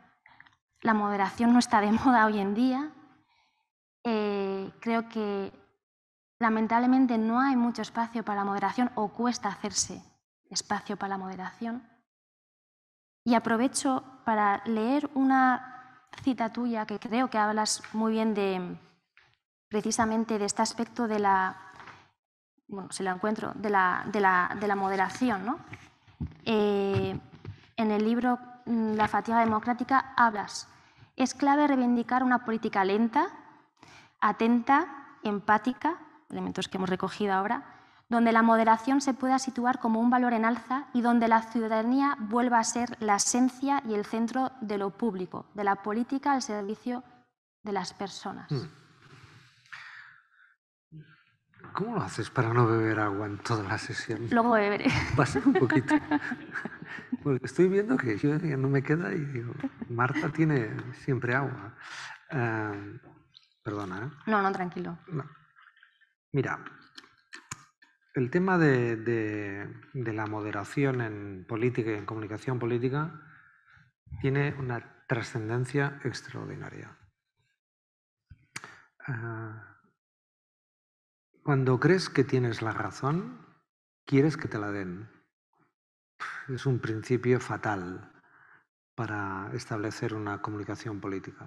Speaker 1: La moderación no está de moda hoy en día. Eh, creo que lamentablemente no hay mucho espacio para la moderación o cuesta hacerse espacio para la moderación. Y aprovecho para leer una cita tuya que creo que hablas muy bien de precisamente de este aspecto de la, bueno, se encuentro, de la, moderación. Eh, en el libro Mm, la fatiga democrática hablas. Es clave reivindicar una política lenta, atenta, empática, elementos que hemos recogido ahora, donde la moderación se pueda situar como un valor en alza y donde la ciudadanía vuelva a ser la esencia y el centro de lo público, de la política al servicio de las personas. Mm.
Speaker 2: ¿Cómo lo haces para no beber agua en toda la sesión? Luego beberé. Pasa un poquito. estoy viendo que yo no me queda y digo, Marta tiene siempre agua. Em, perdona, ¿eh?
Speaker 1: No, no, tranquilo.
Speaker 2: Mira, el tema de, la moderación en política y en comunicación política tiene una trascendencia extraordinaria. Ah, cuando crees que tienes la razón, quieres que te la den. Es un principio fatal para establecer una comunicación política,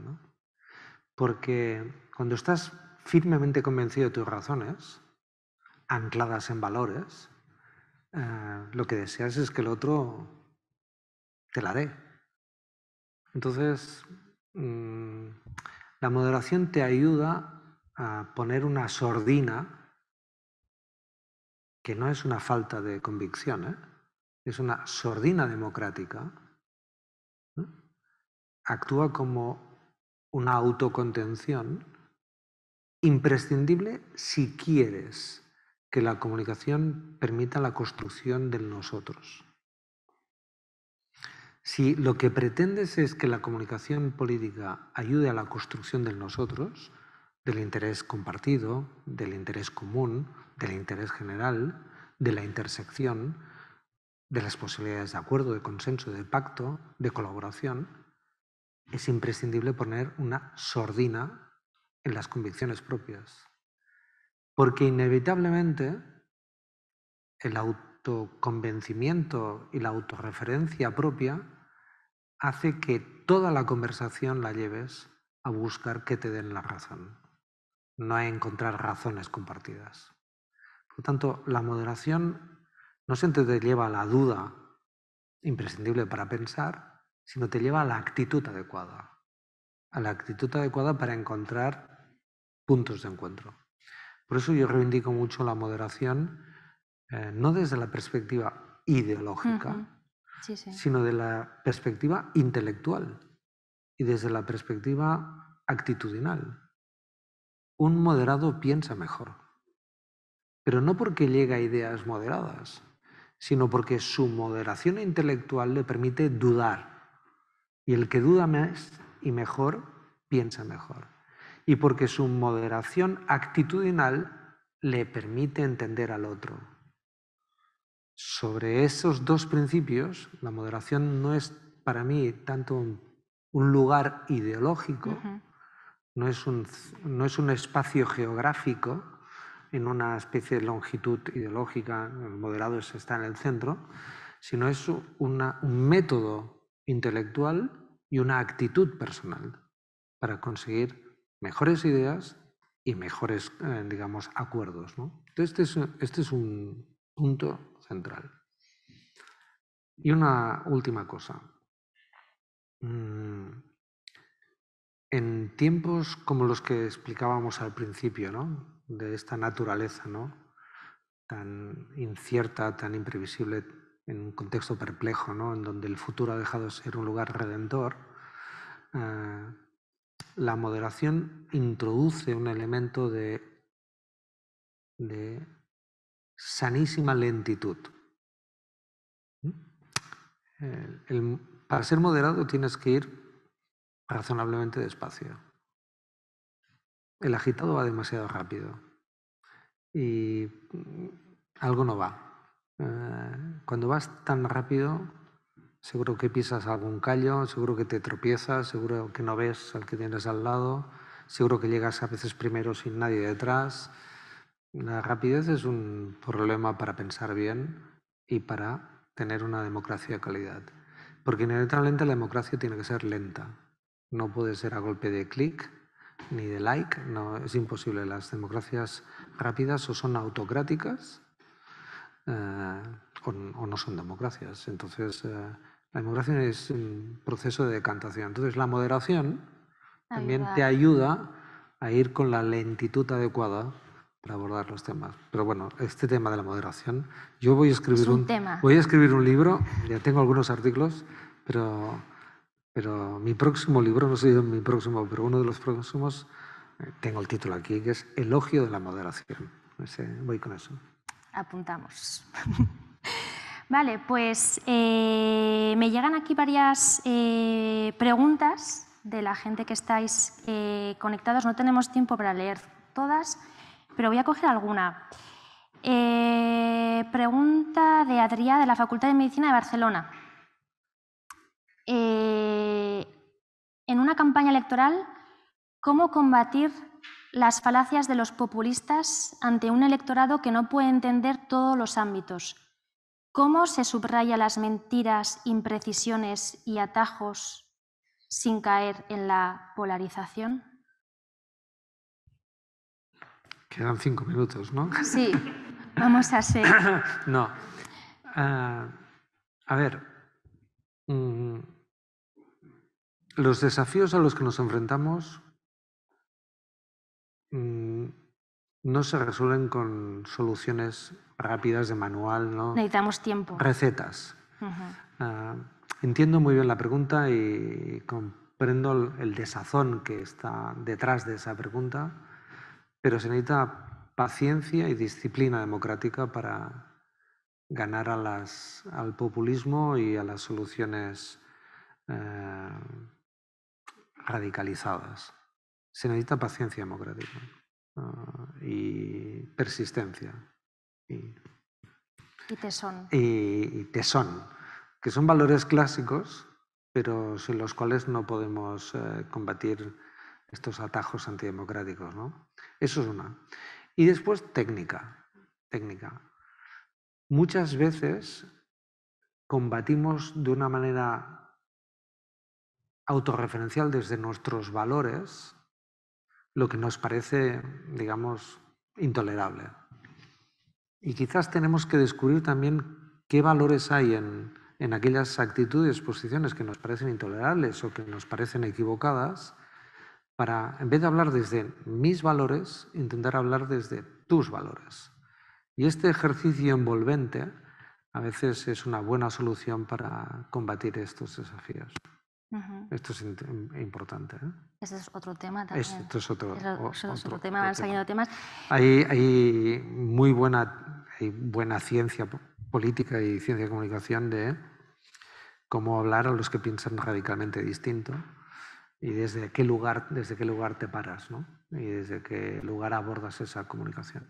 Speaker 2: Porque cuando estás firmemente convencido de tus razones, ancladas en valores, eh, lo que deseas es que el otro te la dé. Entonces, mm, la moderación te ayuda a poner una sordina que no es una falta de convicción, ¿eh? es una sordina democrática, ¿eh? actúa como una autocontención imprescindible si quieres que la comunicación permita la construcción del nosotros. Si lo que pretendes es que la comunicación política ayude a la construcción del nosotros, del interés compartido, del interés común, del interés general, de la intersección, de las posibilidades de acuerdo, de consenso, de pacto, de colaboración, es imprescindible poner una sordina en las convicciones propias. Porque inevitablemente el autoconvencimiento y la autorreferencia propia hace que toda la conversación la lleves a buscar que te den la razón no hay encontrar razones compartidas. Por lo tanto, la moderación no siempre te lleva a la duda imprescindible para pensar, sino te lleva a la actitud adecuada, a la actitud adecuada para encontrar puntos de encuentro. Por eso yo reivindico mucho la moderación, eh, no desde la perspectiva ideológica, sino de la perspectiva intelectual y desde la perspectiva actitudinal un moderado piensa mejor, pero no porque llega a ideas moderadas, sino porque su moderación intelectual le permite dudar. Y el que duda más y mejor, piensa mejor. Y porque su moderación actitudinal le permite entender al otro. Sobre esos dos principios, la moderación no es para mí tanto un, lugar ideológico, no es un, espacio geográfico en una especie de longitud ideológica, el moderado está en el centro, sino es un método intelectual y una actitud personal para conseguir mejores ideas y mejores, eh, digamos, acuerdos. Este, este es, un punto central. Y una última cosa. Mm, en tiempos como los que explicábamos al principio, de esta naturaleza tan incierta, tan imprevisible, en un contexto perplejo, ¿no? en donde el futuro ha dejado de ser un lugar redentor, eh, la moderación introduce un elemento de, de sanísima lentitud. ¿Mm? para ser moderado tienes que ir razonablemente despacio. El agitado va demasiado rápido y mm, algo no va. Eh, cuando vas tan rápido, seguro que pisas algún callo, seguro que te tropiezas, seguro que no ves al que tienes al lado, seguro que llegas a veces primero sin nadie detrás. La rapidez es un problema para pensar bien y para tener una democracia de calidad. Porque inevitablemente la democracia tiene que ser lenta. No puede ser a golpe de clic ni de like, no, es imposible. Las democracias rápidas o son autocráticas eh, o, no son democracias. Entonces, eh, la democracia es un proceso de decantación. Entonces, la moderación
Speaker 1: también te ayuda
Speaker 2: a ir con la lentitud adecuada para abordar los temas. Pero bueno, este tema de la moderación, yo voy a escribir un, voy a escribir un libro, ya tengo algunos artículos, pero pero mi próximo libro, no sé si mi próximo, pero uno de los próximos, eh, tengo el título aquí, que es Elogio de la moderación. voy con eso.
Speaker 1: Apuntamos. vale, pues eh, me llegan aquí varias eh, preguntas de la gente que estáis conectados. No tenemos tiempo para leer todas, pero voy a coger alguna. pregunta de Adrià de la Facultad de Medicina de Barcelona. Eh, en una campaña electoral cómo combatir las falacias de los populistas ante un electorado que no puede entender todos los ámbitos. ¿Cómo se subraya las mentiras, imprecisiones y atajos sin caer en la polarización?
Speaker 2: Quedan cinco minutos, ¿no? Sí, vamos a ser. no. Eh, a ver. Mm, los desafíos a los que nos enfrentamos mm, no se resuelven con soluciones rápidas de manual. ¿no?
Speaker 1: Necesitamos tiempo.
Speaker 2: Recetas. Ah, entiendo muy bien la pregunta y comprendo el desazón que está detrás de esa pregunta, pero se necesita paciencia y disciplina democrática para ganar al populismo y a las soluciones eh, radicalizadas. Se necesita paciencia democrática ah, y persistencia. Y, tesón. Y, tesón, que son valores clásicos, pero sin los cuales no podemos eh, combatir estos atajos antidemocráticos. Eso es una. Y después técnica. técnica. Muchas veces combatimos de una manera autorreferencial desde nuestros valores, lo que nos parece, digamos, intolerable. Y quizás tenemos que descubrir también qué valores hay en, en aquellas actitudes, posiciones que nos parecen intolerables o que nos parecen equivocadas, para, en vez de hablar desde mis valores, intentar hablar desde tus valores. Y este ejercicio envolvente a veces es una buena solución para combatir estos desafíos. Esto es importante. ¿eh?
Speaker 1: Ese es otro tema también. Esto es otro, tema, temas.
Speaker 2: Hay, muy buena, hay buena ciencia política y ciencia de comunicación de cómo hablar a los que piensan radicalmente distinto y desde qué lugar, desde qué lugar te paras ¿no? y desde qué lugar abordas esa comunicación.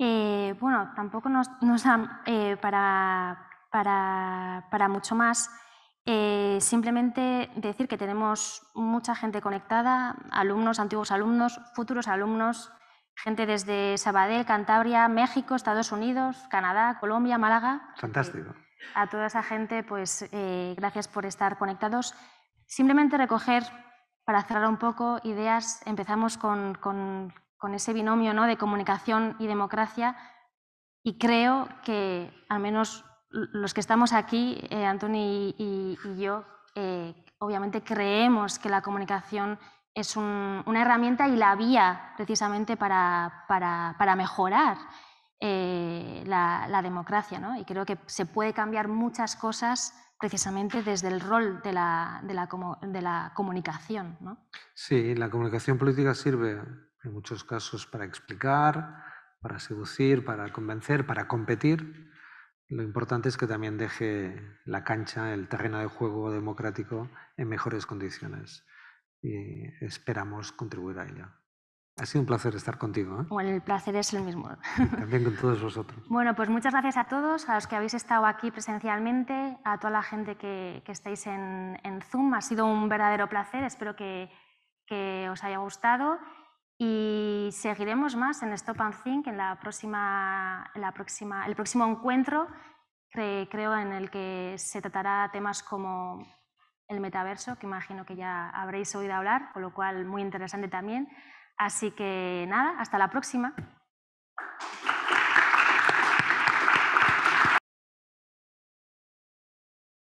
Speaker 1: Eh, bueno, tampoco nos, da eh, para, para, para mucho más. Eh, simplemente decir que tenemos mucha gente conectada, alumnos, antiguos alumnos, futuros alumnos, gente desde Sabadell, Cantabria, México, Estados Unidos, Canadá, Colombia, Málaga. Fantástico. a toda esa gente, pues eh, gracias por estar conectados. Simplemente recoger, para cerrar un poco, ideas. Empezamos con, ese binomio ¿no? de comunicación y democracia y creo que al menos los que estamos aquí, eh, Anthony y, yo, eh, obviamente creemos que la comunicación es una herramienta y la vía precisamente para, mejorar eh, la, democracia. ¿no? Y creo que se puede cambiar muchas cosas precisamente desde el rol de la, de la comunicación. ¿no?
Speaker 2: Sí, la comunicación política sirve en muchos casos para explicar, para seducir, para convencer, para competir lo importante es que también deje la cancha, el terreno de juego democrático en mejores condiciones y esperamos contribuir a ello. Ha sido un placer estar contigo. ¿eh?
Speaker 1: Bueno, el placer es el mismo.
Speaker 2: también con todos vosotros.
Speaker 1: Bueno, pues muchas gracias a todos, a los que habéis estado aquí presencialmente, a toda la gente que, estáis en, Zoom. Ha sido un verdadero placer, espero que os haya gustado. Y seguiremos más en Stop and Think en, la próxima, en la próxima, el próximo encuentro, creo, en el que se tratará temas como el metaverso, que imagino que ya habréis oído hablar, con lo cual muy interesante también. Así que nada, hasta la próxima.